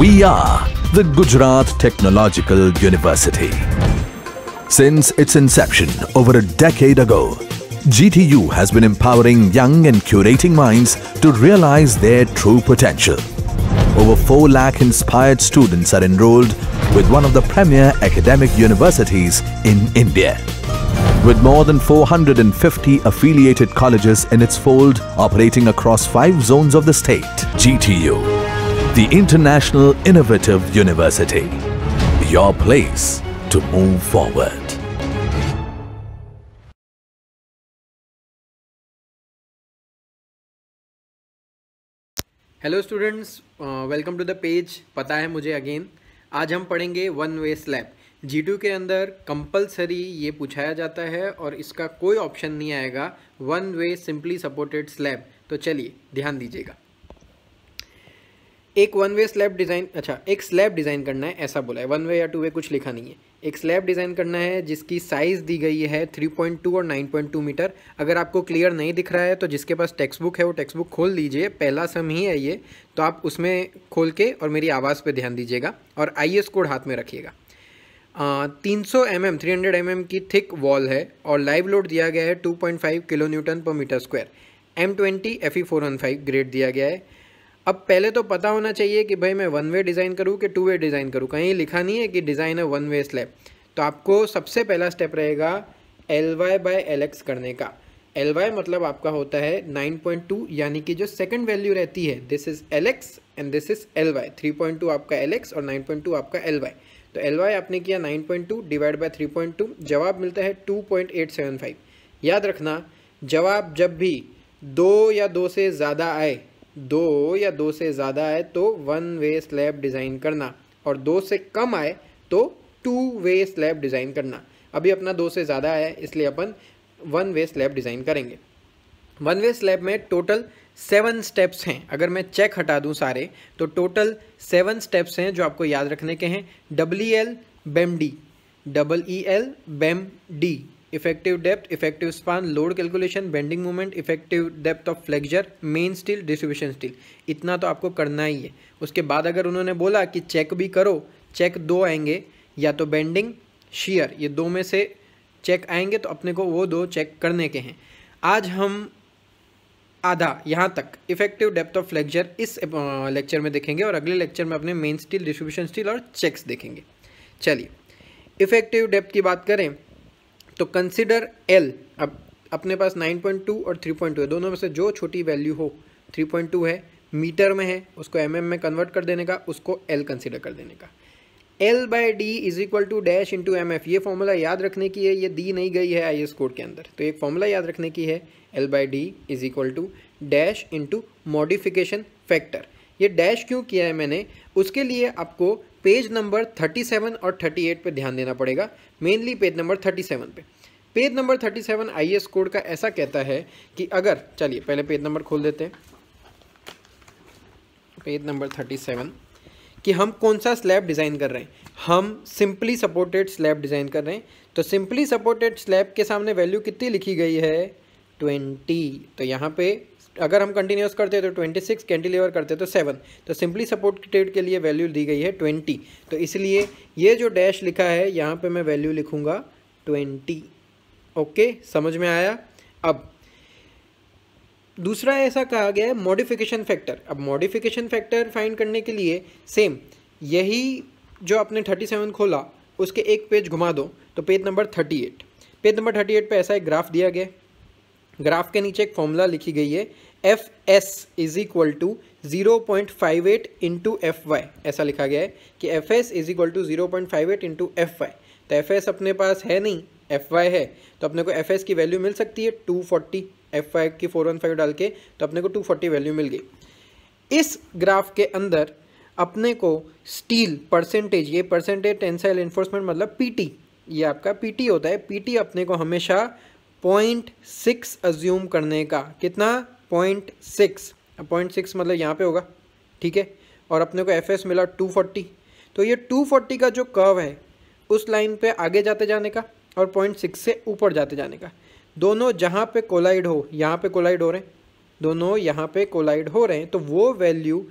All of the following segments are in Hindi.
We are the Gujarat Technological University. Since its inception over a decade ago, GTU has been empowering young and curating minds to realize their true potential. Over 4 lakh inspired students are enrolled with one of the premier academic universities in India. With more than 450 affiliated colleges in its fold operating across five zones of the state, GTU The International Innovative University. Your place to move forward. Hello students welcome to the page पता है मुझे अगेन आज हम पढ़ेंगे one way slab G two के अंदर कंपलसरी ये पूछाया जाता है और इसका कोई ऑप्शन नहीं आएगा one way simply supported slab तो चलिए ध्यान दीजिएगा एक वन वे स्लैब डिज़ाइन अच्छा एक स्लैब डिज़ाइन करना है ऐसा बोला है वन वे या टू वे कुछ लिखा नहीं है एक स्लैब डिज़ाइन करना है जिसकी साइज़ दी गई है 3.2 और 9.2 मीटर अगर आपको क्लियर नहीं दिख रहा है तो जिसके पास टेक्स्ट बुक है वो टेक्स्ट बुक खोल लीजिए पहला सम ही है ये तो आप उसमें खोल के और मेरी आवाज़ पर ध्यान दीजिएगा और आई कोड हाथ में रखिएगा तीन सौ M M three hundred M M की थिक वॉल है और लाइव लोड दिया गया है two point five kilo newton पर metre square M twenty F E four one five grade दिया गया है अब पहले तो पता होना चाहिए कि भाई मैं वन वे डिज़ाइन करूँ कि टू वे डिज़ाइन करूँ कहीं लिखा नहीं है कि डिज़ाइन है वन वे स्लैब तो आपको सबसे पहला स्टेप रहेगा L Y by L X करने का एल वाई मतलब आपका होता है 9.2 यानी कि जो सेकंड वैल्यू रहती है this is L X and this is L Y three point two आपका एल एक्स और नाइन पॉइंट टू आपका एल वाई तो एल वाई आपने किया nine point two divide by three point two जवाब मिलता है two point eight seven five याद रखना जवाब जब भी दो या दो से ज़्यादा आए दो या दो से ज़्यादा आए तो वन वे स्लैब डिज़ाइन करना और दो से कम आए तो टू वे स्लैब डिज़ाइन करना अभी अपना दो से ज़्यादा है इसलिए अपन वन वे स्लैब डिज़ाइन करेंगे वन वे स्लैब में टोटल सेवन स्टेप्स हैं अगर मैं चेक हटा दूं सारे तो टोटल सेवन स्टेप्स हैं जो आपको याद रखने के हैं double E L BM D double E L BM D effective depth effective span load calculation bending movement effective depth of flexure main steel distribution steel इतना तो आपको करना ही है उसके बाद अगर उन्होंने बोला कि चेक भी करो चेक दो आएंगे या तो बेंडिंग शीयर ये दो में से चेक आएंगे तो अपने को वो दो चेक करने के हैं आज हम आधा यहाँ तक इफेक्टिव डेप्थ ऑफ फ्लेक्चर इस लेक्चर में देखेंगे और अगले लेक्चर में अपने मेन स्टील डिस्ट्रीब्यूशन स्टील और चेक्स देखेंगे चलिए इफेक्टिव डेप्थ की बात करें तो कंसिडर एल अब अपने पास 9.2 और 3.2 है दोनों में से जो छोटी वैल्यू हो 3.2 है मीटर में है उसको एम mm में कन्वर्ट कर देने का उसको एल कंसिडर कर देने का L by D is equal to dash into M F ये फॉर्मूला याद रखने की है ये दी नहीं गई है आई एस कोड के अंदर तो एक फॉर्मूला याद रखने की है L by D is equal to dash into modification factor ये डैश क्यों किया है मैंने उसके लिए आपको पेज नंबर 37 और 38 पे ध्यान देना पड़ेगा मेनली पेज नंबर 37 पे पेज नंबर 37 एस कोड का ऐसा कहता है कि अगर चलिए पहले पेज नंबर खोल देते हैं पेज नंबर 37 कि हम कौन सा स्लैब डिज़ाइन कर रहे हैं हम सिंपली सपोर्टेड स्लैब डिज़ाइन कर रहे हैं तो सिंपली सपोर्टेड स्लैब के सामने वैल्यू कितनी लिखी गई है ट्वेंटी तो यहाँ पे अगर हम कंटिन्यूस करते हैं तो ट्वेंटी सिक्स कैंटिलीवर करते तो सेवन तो सिंपली सपोर्टेड के लिए वैल्यू दी गई है ट्वेंटी तो इसलिए ये जो डैश लिखा है यहाँ पे मैं वैल्यू लिखूँगा ट्वेंटी ओके समझ में आया अब दूसरा ऐसा कहा गया है मॉडिफिकेशन फैक्टर अब मॉडिफिकेशन फैक्टर फाइंड करने के लिए सेम यही जो आपने थर्टी सेवन खोला उसके एक पेज घुमा दो तो page number thirty eight page number thirty eight पर ऐसा एक ग्राफ दिया गया ग्राफ के नीचे एक फॉर्मूला लिखी गई है F S is equal to zero point five eight into F Y ऐसा लिखा गया है कि F S is equal to zero point five eight into F Y तो एफ एस अपने पास है नहीं एफ वाई है तो अपने को एफ एस की वैल्यू मिल सकती है टू फोर्टी एफ वाई की फोर वन फाइव डाल के तो अपने को टू फोर्टी वैल्यू मिल गई इस ग्राफ के अंदर अपने को स्टील परसेंटेज ये परसेंटेज टेंसाइल इन्फोर्समेंट मतलब पी टी ये आपका पी टी होता है पी टी अपने को हमेशा पॉइंट सिक्स अज्यूम करने का कितना पॉइंट सिक्स पॉइंट सिक्स मतलब यहाँ पे होगा ठीक है और अपने को एफ एस मिला टू फोर्टी तो ये टू फोर्टी का जो कर्व है उस लाइन पे आगे जाते जाने का और पॉइंट सिक्स से ऊपर जाते जाने का दोनों जहाँ पे कोलाइड हो यहाँ पे कोलाइड हो रहे हैं दोनों यहाँ पे कोलाइड हो रहे हैं तो वो वैल्यू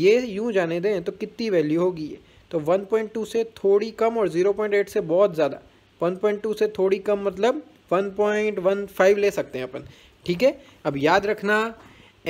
ये यूँ जाने दें तो कितनी वैल्यू होगी ये तो वन से थोड़ी कम और ज़ीरो से बहुत ज़्यादा वन से थोड़ी कम मतलब वन पॉइंट वन फाइव ले सकते हैं अपन ठीक है अब याद रखना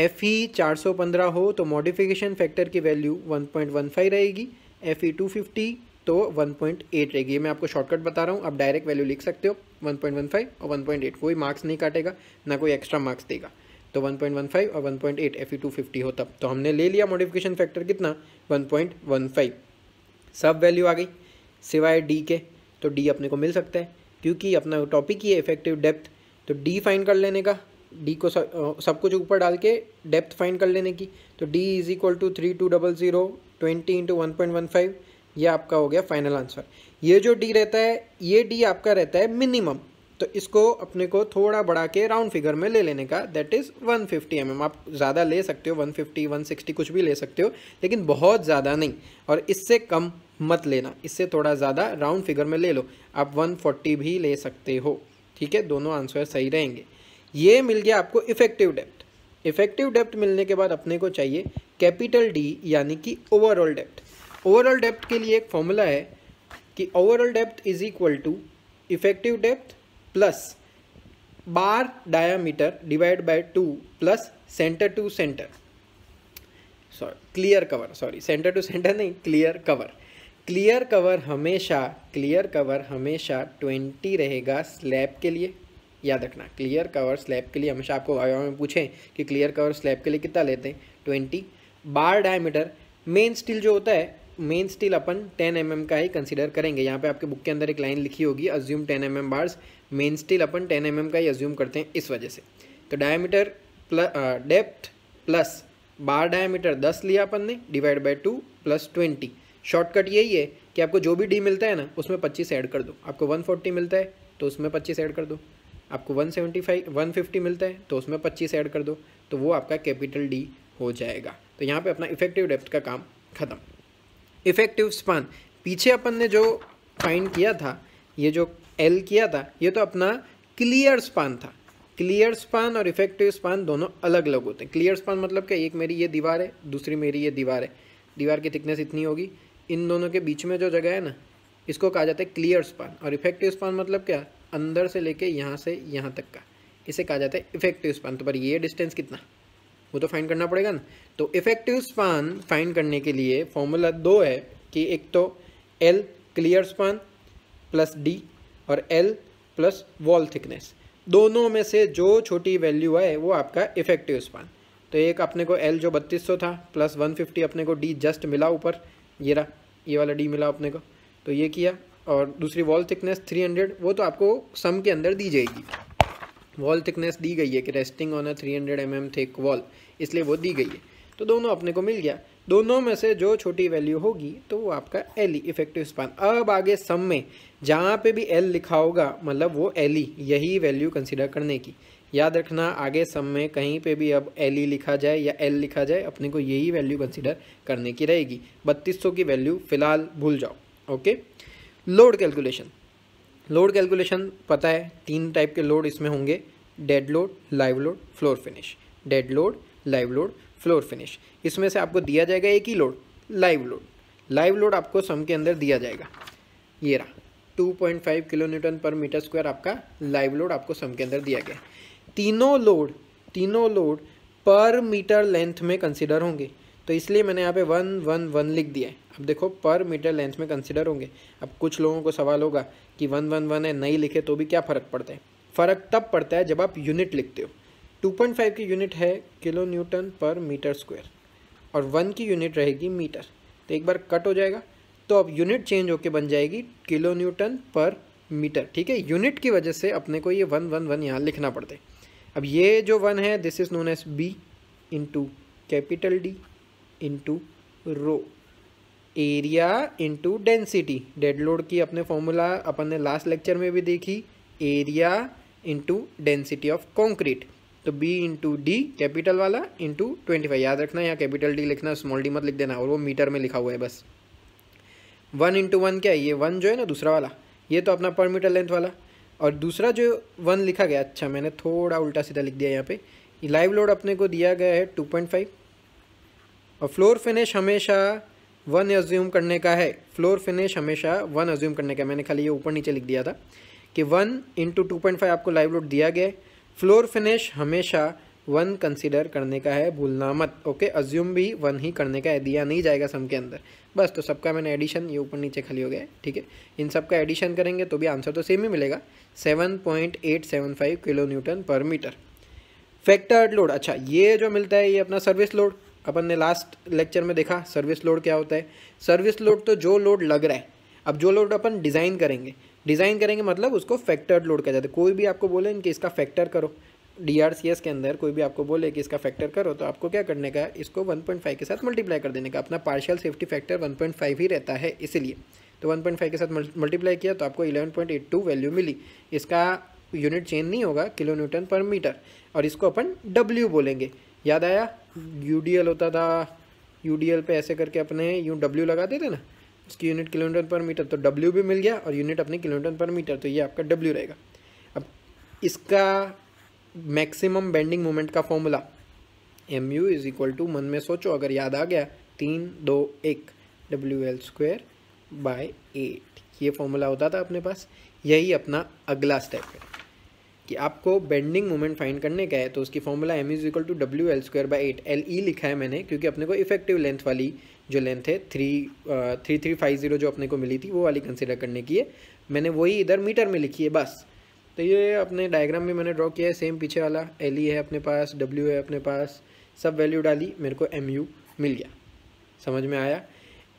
एफ ई चार सौ पंद्रह हो तो मॉडिफिकेशन फैक्टर की value one point one five रहेगी एफ ई टू फिफ्टी तो वन पॉइंट एट रहेगी मैं आपको शॉर्टकट बता रहा हूँ आप डायरेक्ट वैल्यू लिख सकते हो वन पॉइंट वन फाइव और वन पॉइंट एट कोई मार्क्स नहीं काटेगा ना कोई एक्स्ट्रा मार्क्स देगा तो 1.15 और 1.8 एफ ई हो तब तो हमने ले लिया मॉडिफिकेशन फैक्टर कितना 1.15 सब वैल्यू आ गई सिवाय डी के तो डी अपने को मिल सकता है क्योंकि अपना टॉपिक ही है इफेक्टिव डेप्थ तो डी फाइन कर लेने का डी को सब, सब कुछ ऊपर डाल के डेप्थ फाइन कर लेने की तो D is equal to three two double zero twenty into one point one five ये आपका हो गया फाइनल आंसर ये जो डी रहता है ये डी आपका रहता है मिनिमम तो इसको अपने को थोड़ा बढ़ा के राउंड फिगर में ले लेने का दैट इज़ 150 फिफ्टी mm. आप ज़्यादा ले सकते हो 150, 160 कुछ भी ले सकते हो लेकिन बहुत ज़्यादा नहीं और इससे कम मत लेना इससे थोड़ा ज़्यादा राउंड फिगर में ले लो आप 140 भी ले सकते हो ठीक है दोनों आंसर सही रहेंगे ये मिल गया आपको इफेक्टिव डेप्थ इफेक्टिव डेप्थ मिलने के बाद अपने को चाहिए कैपिटल डी यानी कि ओवरऑल डेप्थ ओवरऑल डेप्थ के लिए एक फॉर्मूला है कि overall depth is equal to effective depth plus bar diameter divide by two plus centre to centre sorry clear cover sorry centre to centre नहीं क्लियर कवर क्लियर कवर हमेशा क्लियर कवर हमेशा ट्वेंटी रहेगा स्लैब के लिए याद रखना क्लियर कवर स्लैब के लिए हमेशा आपको आया में पूछें कि क्लियर कवर स्लैब के लिए कितना लेते हैं twenty bar diameter main steel जो होता है मेन स्टील अपन 10 एम mm का ही कंसिडर करेंगे यहाँ पे आपके बुक के अंदर एक लाइन लिखी होगी assume 10 M mm bars main steel अपन 10 एम mm का ही अज्यूम करते हैं इस वजह से तो diameter plus depth plus bar diameter 10 लिया अपन ने divide by two plus twenty shortcut यही है कि आपको जो भी डी मिलता है ना उसमें पच्चीस ऐड कर दो आपको वन फोर्टी मिलता है तो उसमें पच्चीस ऐड कर दो आपको one seventy five one fifty मिलता है तो उसमें पच्चीस ऐड कर दो तो वो आपका कैपिटल डी हो जाएगा तो यहाँ पर अपना इफेक्टिव डेप्थ का काम खत्म इफेक्टिव स्पान पीछे अपन ने जो फाइंड किया था ये जो एल किया था ये तो अपना क्लियर स्पान था क्लियर स्पान और इफेक्टिव स्पान दोनों अलग अलग होते हैं क्लियर स्पान मतलब क्या एक मेरी ये दीवार है दूसरी मेरी ये दीवार है दीवार की थिकनेस इतनी होगी इन दोनों के बीच में जो जगह है ना इसको कहा जाता है क्लियर स्पान और इफेक्टिव स्पान मतलब क्या अंदर से लेके यहाँ से यहाँ तक का इसे कहा जाता है इफेक्टिव स्पान तो पर ये डिस्टेंस कितना वो तो फाइंड करना पड़ेगा ना तो इफेक्टिव स्पान फाइंड करने के लिए फॉर्मूला दो है कि एक तो L clear span plus D और एल प्लस वॉल थिकनेस दोनों में से जो छोटी वैल्यू है वो आपका इफेक्टिव स्पान तो एक अपने को एल जो बत्तीस सौ था प्लस वन फिफ्टी अपने को डी जस्ट मिला ऊपर ये रहा ये वाला डी मिला अपने को तो ये किया और दूसरी वॉल थिकनेस थ्री हंड्रेड वो तो आपको सम के अंदर दी जाएगी वॉल थिकनेस दी गई है कि resting on a 300 hundred mm thick wall इसलिए वो दी गई है तो दोनों अपने को मिल गया दोनों में से जो छोटी वैल्यू होगी तो वो आपका एल ई इफेक्टिव स्पान अब आगे सम में जहाँ पे भी एल लिखा होगा मतलब वो एल ई e, यही वैल्यू कंसिडर करने की याद रखना आगे सम में कहीं पे भी अब एल ई e लिखा जाए या एल लिखा जाए अपने को यही वैल्यू कंसिडर करने की रहेगी बत्तीस की वैल्यू फ़िलहाल भूल जाओ okay load calculation load calculation पता है तीन टाइप के लोड इसमें होंगे dead load live load floor finish dead load live load floor finish इसमें से आपको दिया जाएगा एक ही load live load live load आपको सम के अंदर दिया जाएगा ये रहा 2.5 किलो न्यूटन पर मीटर स्क्वायर आपका लाइव लोड आपको सम के अंदर दिया गया तीनों लोड तीनों लोड पर मीटर लेंथ में कंसिडर होंगे तो इसलिए मैंने यहाँ पे वन वन वन लिख दिया है अब देखो पर मीटर लेंथ में कंसिडर होंगे अब कुछ लोगों को सवाल होगा कि वन वन वन है नहीं लिखे तो भी क्या फ़र्क पड़ता है फ़र्क तब पड़ता है जब आप यूनिट लिखते हो 2.5 की यूनिट है किलो न्यूटन पर मीटर स्क्वायर और वन की यूनिट रहेगी मीटर तो एक बार कट हो जाएगा तो अब यूनिट चेंज होकर बन जाएगी किलो न्यूटन पर मीटर ठीक है यूनिट की वजह से अपने को ये वन वन वन यहाँ लिखना पड़ता है अब ये जो वन है this is known as B into capital D into rho area into density dead load की अपने फॉर्मूला अपन ने लास्ट लेक्चर में भी देखी area into density of concrete तो बी इंटू डी कैपिटल वाला इंटू ट्वेंटी फाइव याद रखना यहाँ कैपिटल डी लिखना स्मॉल डी मत लिख देना और वो मीटर में लिखा हुआ है बस वन इंटू वन क्या है ये वन जो है ना दूसरा वाला ये तो अपना पर मीटर लेंथ वाला और दूसरा जो वन लिखा गया अच्छा मैंने थोड़ा उल्टा सीधा लिख दिया यहाँ पे लाइव लोड अपने को दिया गया है टू पॉइंट फाइव और फ्लोर फिनिश हमेशा वन एज्यूम करने का है फ्लोर फिनिश हमेशा वन एज्यूम करने का मैंने खाली ये ऊपर नीचे लिख दिया था कि one into two point five आपको लाइव लोड दिया गया है फ्लोर फिनिश हमेशा वन कंसिडर करने का है भूलना मत ओके अज्यूम भी वन ही करने का है दिया नहीं जाएगा सम के अंदर बस तो सबका मैंने एडिशन ये ऊपर नीचे खाली हो गया ठीक है इन सब का एडिशन करेंगे तो भी आंसर तो सेम ही मिलेगा seven point eight seven five kilo newton पर मीटर फैक्टर्ड लोड अच्छा ये जो मिलता है ये अपना सर्विस लोड अपन ने लास्ट लेक्चर में देखा सर्विस लोड क्या होता है सर्विस लोड तो जो लोड लग रहा है अब जो लोड अपन डिज़ाइन करेंगे डिज़ाइन करेंगे मतलब उसको फैक्टर्ड लोड किया जाता है कोई भी आपको बोले कि इसका फैक्टर करो डी आर सी एस के अंदर कोई भी आपको बोले कि इसका फैक्टर करो तो आपको क्या करने का इसको 1.5 के साथ मल्टीप्लाई कर देने का अपना पार्शियल सेफ्टी फैक्टर 1.5 ही रहता है इसीलिए तो 1.5 के साथ मल्टीप्लाई किया तो आपको 11.82 वैल्यू मिली इसका यूनिट चेंज नहीं होगा किलो न्यूटन पर मीटर और इसको अपन डब्ल्यू बोलेंगे याद आया यू होता था यू पे ऐसे करके अपने यू डब्ल्यू लगा देते ना उसकी यूनिट किलोमीटर पर मीटर तो डब्ल्यू भी मिल गया और यूनिट अपने किलोमीटर पर मीटर तो ये आपका डब्ल्यू रहेगा अब इसका मैक्सिमम बेंडिंग मोमेंट का formula M U is equal to मन में सोचो अगर याद आ गया तीन दो एक W L square by eight ये फॉर्मूला होता था अपने पास यही अपना अगला स्टेप है कि आपको बेंडिंग मोमेंट फाइंड करने का है तो उसकी formula M is equal to W L square by eight L E लिखा है मैंने क्योंकि अपने को इफेक्टिव लेंथ वाली जो लेंथ है three three three five zero जो अपने को मिली थी वो वाली कंसिडर करने की है मैंने वही इधर मीटर में लिखी है बस तो ये अपने डायग्राम में मैंने ड्रॉ किया है सेम पीछे वाला एल ई e है अपने पास डब्ल्यू है अपने पास सब वैल्यू डाली मेरे को एम यू मिल गया समझ में आया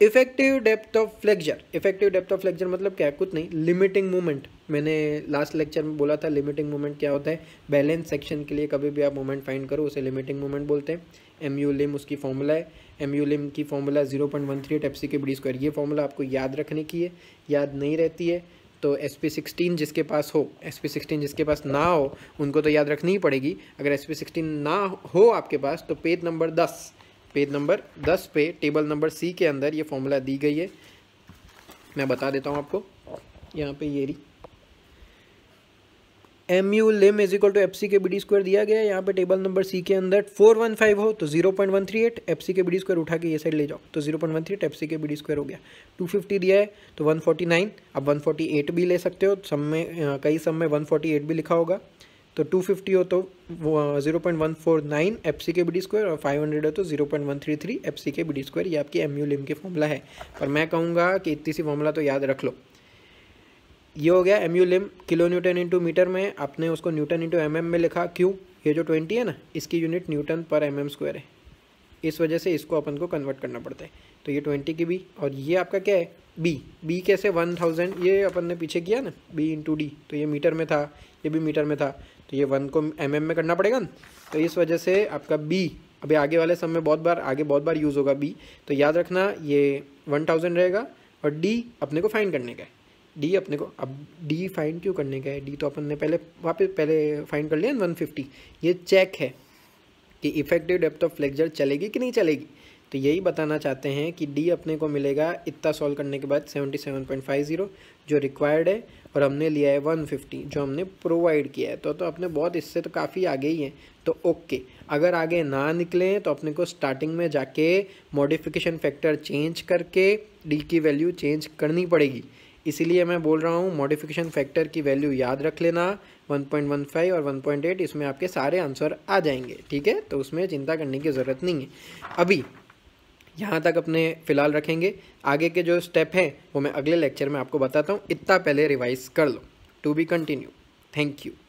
effective depth of flexure effective depth of flexure मतलब क्या कुछ नहीं लिमिटिंग मूवमेंट मैंने लास्ट लेक्चर में बोला था लिमिटिंग मोमेंट क्या होता है बैलेंस सेक्शन के लिए कभी भी आप मोमेंट फाइंड करो उसे लिमिटिंग मोमेंट बोलते हैं एम यू लिम उसकी फॉर्मूला है एम यू लिम की formula zero point one three eight F C K बड़ी स्क्वायर ये फॉर्मूला आपको याद रखने की है याद नहीं रहती है तो एस पी सिक्सटीन जिसके पास हो एस पी सिक्सटीन जिसके पास ना हो उनको तो याद रखनी ही पड़ेगी अगर एस पी सिक्सटीन ना हो आपके पास तो पेज नंबर दस पेज नंबर दस पे टेबल नंबर सी के अंदर ये फॉर्मूला दी गई है मैं बता देता हूँ आपको यहाँ पे ये रही M U lim is equal to F C K B D square दिया गया है यहाँ पे टेबल नंबर सी के अंदर फोर वन फाइव हो तो zero point one three eight F C K B D square उठा के ये साइड ले जाओ तो zero point one three eight F C K B D square हो गया टू फिफ्टी दिया है तो वन फोर्टी नाइन अब वन फोर्टी एट भी ले सकते हो सम में कई सम में वन फोर्टी एट भी लिखा होगा तो टू फिफ्टी हो तो zero point one four nine F C K B D square और फाइव हंड्रेड हो तो zero point one three three F C K B D square ये आपकी एम यू लिम की फॉर्मूला है पर मैं कहूँगा कि इतनी सी फॉर्मूला तो याद रख लो ये हो गया lim kilo newton into metre में आपने उसको न्यूटन इंटू एम mm में लिखा क्यों ये जो ट्वेंटी है ना इसकी unit newton per M mm M है इस वजह से इसको अपन को कन्वर्ट करना पड़ता है तो ये ट्वेंटी की बी और ये आपका क्या है बी बी कैसे वन थाउजेंड ये अपन ने पीछे किया ना बी इंटू डी तो ये मीटर में था ये भी मीटर में था तो ये वन को एम mm में करना पड़ेगा ना तो इस वजह से आपका बी अभी आगे वाले समय में बहुत बार आगे बहुत बार यूज़ होगा बी तो याद रखना ये वन थाउजेंड रहेगा और डी अपने को फाइन करने का है डी अपने को अब डी फाइंड क्यों करने का है डी तो अपन ने पहले वापस पहले फाइंड कर लिया वन फिफ्टी ये चेक है कि इफेक्टिव डेप्थ ऑफ फ्लेक्जर चलेगी कि नहीं चलेगी तो यही बताना चाहते हैं कि डी अपने को मिलेगा इतना सॉल्व करने के बाद seventy seven point five zero जो रिक्वायर्ड है और हमने लिया है वन फिफ्टी जो हमने प्रोवाइड किया है तो तो अपने बहुत इससे तो काफ़ी आगे ही हैं तो ओके अगर आगे ना निकलें तो अपने को स्टार्टिंग में जाके मॉडिफिकेशन फैक्टर चेंज करके डी की वैल्यू चेंज करनी पड़ेगी इसीलिए मैं बोल रहा हूँ मॉडिफिकेशन फैक्टर की वैल्यू याद रख लेना 1.15 और 1.8 इसमें आपके सारे आंसर आ जाएंगे ठीक है तो उसमें चिंता करने की ज़रूरत नहीं है अभी यहाँ तक अपने फ़िलहाल रखेंगे आगे के जो स्टेप हैं वो मैं अगले लेक्चर में आपको बताता हूँ इतना पहले रिवाइज़ कर लो to be continue thank you